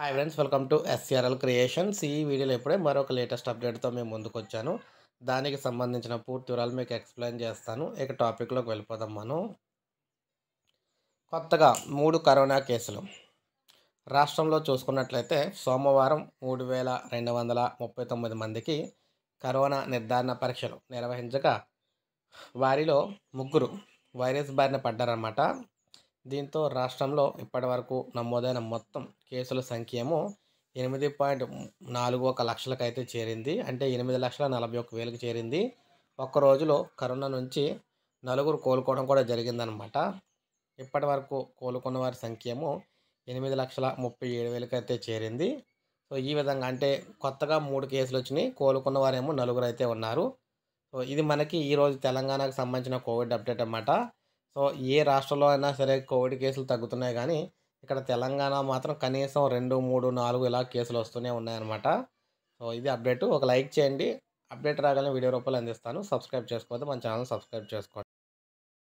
hi friends welcome to SRL creations ఈ వీడియోలో ఇప్పుడే మరొక లేటెస్ట్ అప్డేట్తో మేము ముందుకు వచ్చాను దానికి సంబంధించిన పూర్తి వివరాలు మీకు ఎక్స్ప్లెయిన్ చేస్తాను ఇక టాపిక్లోకి వెళ్ళిపోదాం మనం కొత్తగా మూడు కరోనా కేసులు రాష్ట్రంలో చూసుకున్నట్లయితే సోమవారం మూడు వేల రెండు వందల ముప్పై తొమ్మిది మందికి కరోనా నిర్ధారణ పరీక్షలు నిర్వహించగా వారిలో ముగ్గురు వైరస్ బారిన పడ్డారన్నమాట దీంతో రాష్ట్రంలో ఇప్పటివరకు నమోదైన మొత్తం కేసుల సంఖ్య ఏమో ఎనిమిది పాయింట్ నాలుగు ఒక లక్షలకు అయితే చేరింది అంటే ఎనిమిది లక్షల నలభై ఒక వేలకు చేరింది ఒక్క రోజులో కరోనా నుంచి నలుగురు కోలుకోవడం కూడా జరిగిందనమాట ఇప్పటి వరకు కోలుకున్న వారి సంఖ్య ఏమో ఎనిమిది లక్షల ముప్పై ఏడు వేలకైతే చేరింది సో ఈ విధంగా అంటే కొత్తగా మూడు కేసులు వచ్చినాయి కోలుకున్న వారేమో నలుగురు అయితే ఉన్నారు సో ఇది మనకి ఈరోజు తెలంగాణకు సంబంధించిన కోవిడ్ అప్డేట్ అన్నమాట సో ఏ రాష్ట్రంలో అయినా సరే కోవిడ్ కేసులు తగ్గుతున్నాయి కానీ ఇక్కడ తెలంగాణ మాత్రం కనీసం రెండు మూడు నాలుగు ఇలా కేసులు వస్తూనే ఉన్నాయన్నమాట సో ఇది అప్డేట్ ఒక లైక్ చేయండి అప్డేట్ రాగానే వీడియో రూపాయలు అందిస్తాను సబ్స్క్రైబ్ చేసుకోవద్దు మన ఛానల్ సబ్స్క్రైబ్ చేసుకోండి